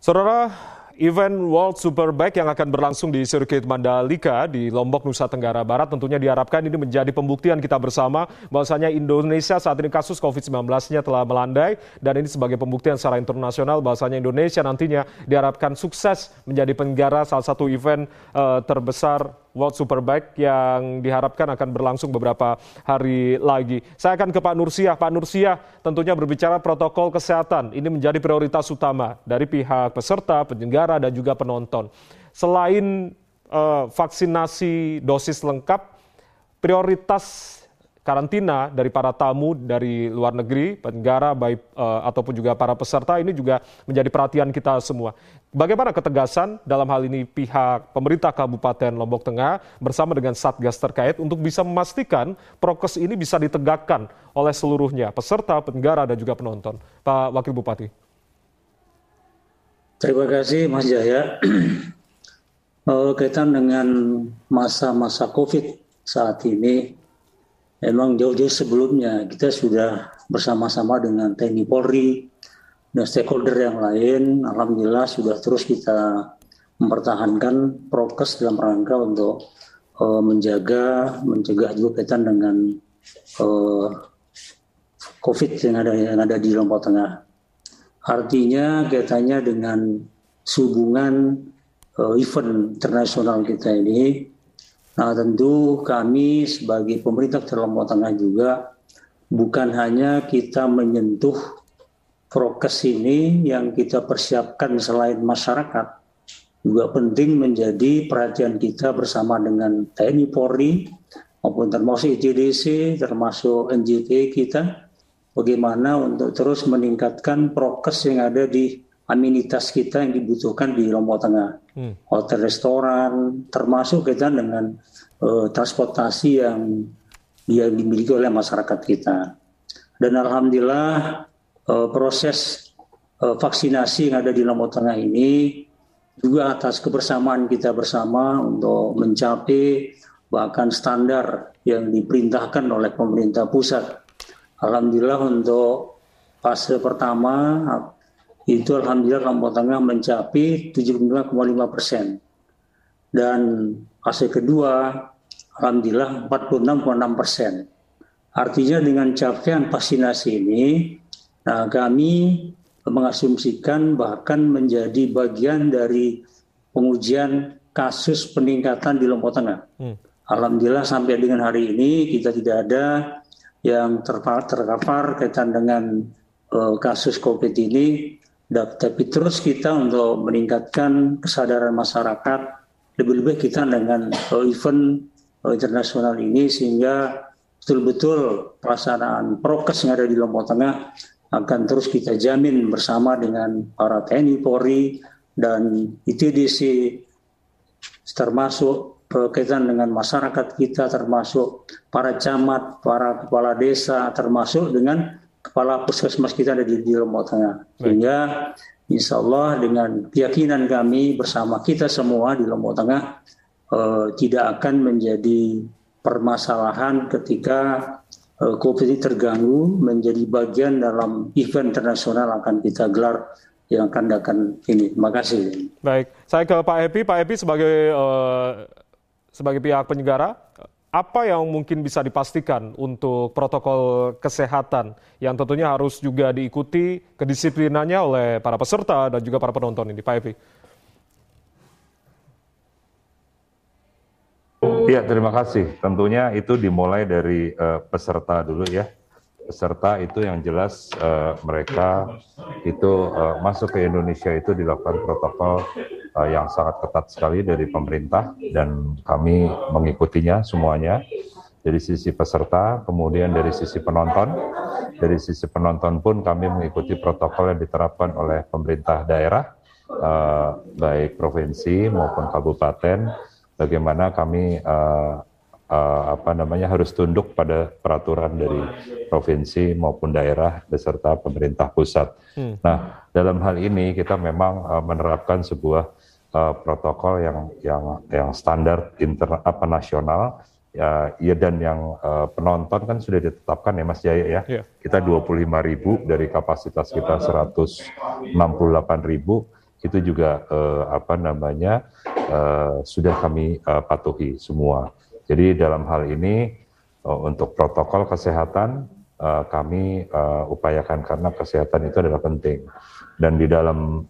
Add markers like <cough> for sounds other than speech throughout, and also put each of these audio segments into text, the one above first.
Saudara, event World Superbike yang akan berlangsung di sirkuit Mandalika di Lombok, Nusa Tenggara Barat tentunya diharapkan ini menjadi pembuktian kita bersama bahwasanya Indonesia saat ini kasus COVID-19-nya telah melandai dan ini sebagai pembuktian secara internasional bahwasanya Indonesia nantinya diharapkan sukses menjadi penggara salah satu event uh, terbesar World Superbike yang diharapkan akan berlangsung beberapa hari lagi. Saya akan ke Pak Nursiah. Pak Nursiah tentunya berbicara protokol kesehatan. Ini menjadi prioritas utama dari pihak peserta, penyelenggara, dan juga penonton. Selain uh, vaksinasi dosis lengkap, prioritas karantina dari para tamu dari luar negeri, negara baik uh, ataupun juga para peserta ini juga menjadi perhatian kita semua. Bagaimana ketegasan dalam hal ini pihak pemerintah Kabupaten Lombok Tengah bersama dengan Satgas terkait untuk bisa memastikan prokes ini bisa ditegakkan oleh seluruhnya, peserta, penggara, dan juga penonton. Pak Wakil Bupati. Terima kasih Mas Jaya. <clears throat> Eh, kaitan dengan masa-masa COVID saat ini, memang jauh-jauh sebelumnya kita sudah bersama-sama dengan TNI Polri dan stakeholder yang lain, alhamdulillah sudah terus kita mempertahankan prokes dalam rangka untuk uh, menjaga, mencegah juga kaitan dengan uh, COVID yang ada yang ada di Lombok Tengah. Artinya kaitannya dengan hubungan uh, eh, event internasional kita ini Nah, tentu kami sebagai pemerintah Lombok Tengah juga bukan hanya kita menyentuh prokes ini yang kita persiapkan selain masyarakat, juga penting menjadi perhatian kita bersama dengan TNI Polri maupun termasuk ITDC, termasuk NJT e kita, bagaimana untuk terus meningkatkan prokes yang ada di amenitas kita yang dibutuhkan di Lombok Tengah. Hmm. Hotel, restoran, termasuk kita dengan uh, transportasi yang yang dimiliki oleh masyarakat kita. Dan alhamdulillah uh, proses uh, vaksinasi yang ada di Lombok Tengah ini juga atas kebersamaan kita bersama untuk mencapai bahkan standar yang diperintahkan oleh pemerintah pusat. Alhamdulillah untuk fase pertama itu alhamdulillah Lampung Tengah mencapai 75,5 persen. Dan fase kedua, alhamdulillah 46,6 persen. Artinya dengan capaian vaksinasi ini, nah kami mengasumsikan bahkan menjadi bagian dari pengujian kasus peningkatan di Lombok Tengah. Hmm. Alhamdulillah sampai dengan hari ini kita tidak ada yang terkapar kaitan dengan uh, kasus COVID ini tapi terus kita untuk meningkatkan kesadaran masyarakat lebih-lebih kita dengan eh, event eh, internasional ini sehingga betul-betul pelaksanaan prokes yang ada di Lombok Tengah akan terus kita jamin bersama dengan para TNI Polri dan ITDC termasuk berkaitan eh, dengan masyarakat kita termasuk para camat, para kepala desa termasuk dengan kepala puskesmas kita ada di, di Lombok Tengah. Sehingga insya Allah dengan keyakinan kami bersama kita semua di Lombok Tengah eh, tidak akan menjadi permasalahan ketika eh, COVID terganggu menjadi bagian dalam event internasional akan kita gelar yang akan datang ini. Terima kasih. Baik, saya ke Pak Epi. Pak Epi sebagai eh, sebagai pihak penyelenggara apa yang mungkin bisa dipastikan untuk protokol kesehatan yang tentunya harus juga diikuti kedisiplinannya oleh para peserta dan juga para penonton ini, Pak Evi? Ya, terima kasih. Tentunya itu dimulai dari uh, peserta dulu ya peserta itu yang jelas uh, mereka itu uh, masuk ke Indonesia itu dilakukan protokol uh, yang sangat ketat sekali dari pemerintah dan kami mengikutinya semuanya dari sisi peserta, kemudian dari sisi penonton. Dari sisi penonton pun kami mengikuti protokol yang diterapkan oleh pemerintah daerah, uh, baik provinsi maupun kabupaten, bagaimana kami uh, uh, apa namanya harus tunduk pada peraturan dari provinsi maupun daerah beserta pemerintah pusat. Hmm. Nah, dalam hal ini kita memang uh, menerapkan sebuah uh, protokol yang yang yang standar inter apa nasional ya, ya dan yang uh, penonton kan sudah ditetapkan ya Mas Jaya ya. Yeah. Kita ribu dari kapasitas kita ribu itu juga uh, apa namanya uh, sudah kami uh, patuhi semua. Jadi dalam hal ini eh, untuk protokol kesehatan eh, kami eh, upayakan karena kesehatan itu adalah penting. Dan di dalam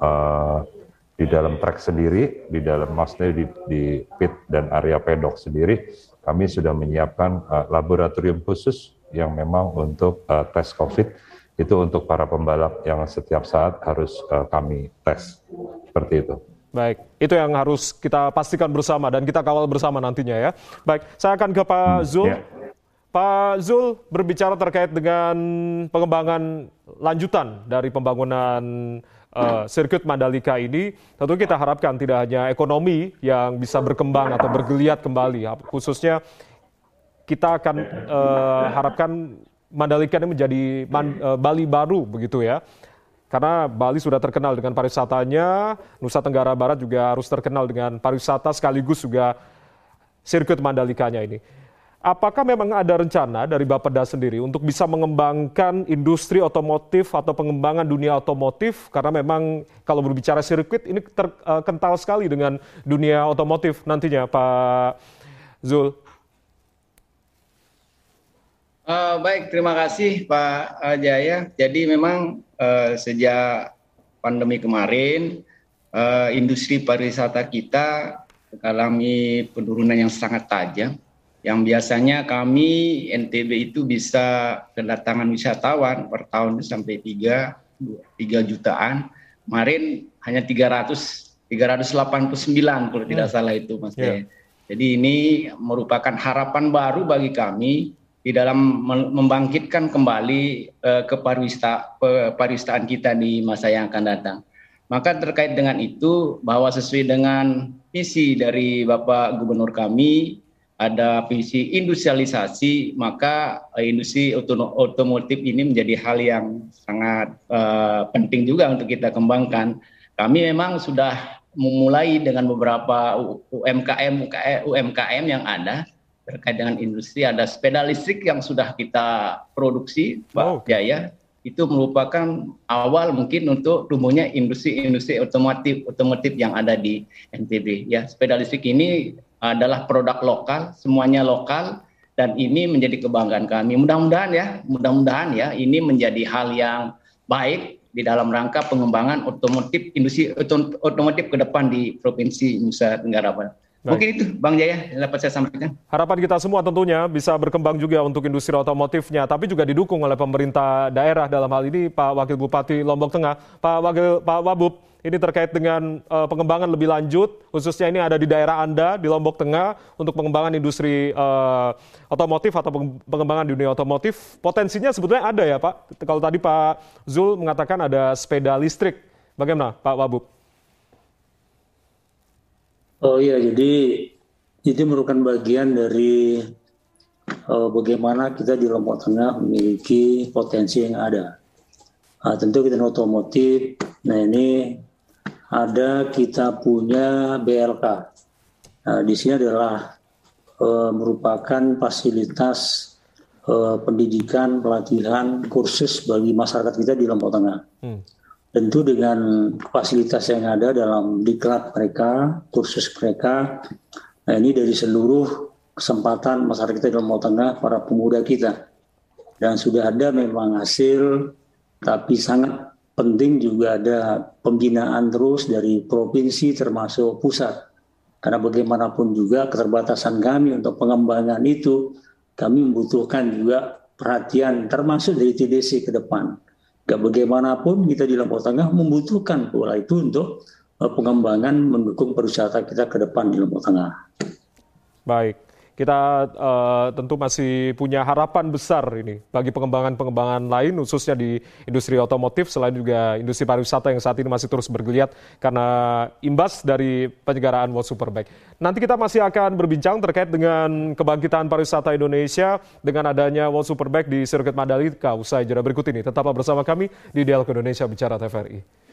di dalam track sendiri, di dalam maksudnya di, di pit dan area pedok sendiri, kami sudah menyiapkan laboratorium khusus yang memang untuk tes COVID itu untuk para pembalap yang setiap saat harus uh, kami tes seperti itu. Baik, itu yang harus kita pastikan bersama dan kita kawal bersama nantinya ya. Baik, saya akan ke Pak Zul. Ya. Pak Zul berbicara terkait dengan pengembangan lanjutan dari pembangunan uh, sirkuit Mandalika ini, tentu kita harapkan tidak hanya ekonomi yang bisa berkembang atau bergeliat kembali, ya. khususnya kita akan uh, harapkan Mandalika ini menjadi man, uh, Bali baru begitu ya. Karena Bali sudah terkenal dengan pariwisatanya, Nusa Tenggara Barat juga harus terkenal dengan pariwisata sekaligus juga sirkuit Mandalikanya ini. Apakah memang ada rencana dari Bapak Bapeda sendiri untuk bisa mengembangkan industri otomotif atau pengembangan dunia otomotif? Karena memang kalau berbicara sirkuit ini terkental eh, sekali dengan dunia otomotif nantinya, Pak Zul. Uh, baik, terima kasih Pak eh, Jaya. Jadi memang uh, sejak pandemi kemarin, uh, industri pariwisata kita mengalami penurunan yang sangat tajam. Yang biasanya kami NTB itu bisa kedatangan wisatawan per tahun sampai 3, 3 jutaan. Kemarin hanya 300 389 kalau tidak hmm. salah itu Mas yeah. Jadi ini merupakan harapan baru bagi kami di dalam membangkitkan kembali uh, eh, kepariwisataan kita di masa yang akan datang. Maka terkait dengan itu bahwa sesuai dengan visi dari Bapak Gubernur kami ada visi industrialisasi maka eh, industri otomotif ini menjadi hal yang sangat uh, penting juga untuk kita kembangkan. Kami memang sudah memulai dengan beberapa UMKM UMKM yang ada terkait dengan industri ada sepeda listrik yang sudah kita produksi Pak oh. Jaya ya. itu merupakan awal mungkin untuk tumbuhnya industri-industri otomotif otomotif yang ada di NTB ya sepeda listrik ini adalah produk lokal semuanya lokal dan ini menjadi kebanggaan kami mudah-mudahan ya mudah-mudahan ya ini menjadi hal yang baik di dalam rangka pengembangan otomotif industri otomotif ke depan di provinsi Nusa Tenggara Barat. Baik. Mungkin itu Bang Jaya yang dapat saya sampaikan. Harapan kita semua tentunya bisa berkembang juga untuk industri otomotifnya, tapi juga didukung oleh pemerintah daerah dalam hal ini Pak Wakil Bupati Lombok Tengah, Pak Wakil Pak Wabub. Ini terkait dengan uh, pengembangan lebih lanjut, khususnya ini ada di daerah Anda di Lombok Tengah untuk pengembangan industri uh, otomotif atau pengembangan dunia otomotif. Potensinya sebetulnya ada ya Pak. Kalau tadi Pak Zul mengatakan ada sepeda listrik, bagaimana Pak Wabub? Oh iya, jadi itu merupakan bagian dari uh, bagaimana kita di Lombok Tengah memiliki potensi yang ada. Uh, tentu kita otomotif, nah ini ada kita punya BLK. Nah, di sini adalah uh, merupakan fasilitas eh, pendidikan, pelatihan, kursus bagi masyarakat kita di Lombok Tengah. Hmm tentu dengan fasilitas yang ada dalam diklat mereka, kursus mereka. Nah, ini dari seluruh kesempatan masyarakat kita dalam Lombok Tengah, para pemuda kita. Dan sudah ada memang hasil, tapi sangat penting juga ada pembinaan terus dari provinsi termasuk pusat. Karena bagaimanapun juga keterbatasan kami untuk pengembangan itu, kami membutuhkan juga perhatian termasuk dari TDC ke depan Gak bagaimanapun kita di Lombok Tengah membutuhkan pola itu untuk eh, pengembangan mendukung perusahaan kita ke depan di Lombok Tengah. Baik kita uh, tentu masih punya harapan besar ini bagi pengembangan-pengembangan lain khususnya di industri otomotif selain juga industri pariwisata yang saat ini masih terus bergeliat karena imbas dari penyelenggaraan World Superbike. Nanti kita masih akan berbincang terkait dengan kebangkitan pariwisata Indonesia dengan adanya World Superbike di Sirkuit Mandalika usai jeda berikut ini. Tetaplah bersama kami di Dialog Indonesia Bicara TVRI.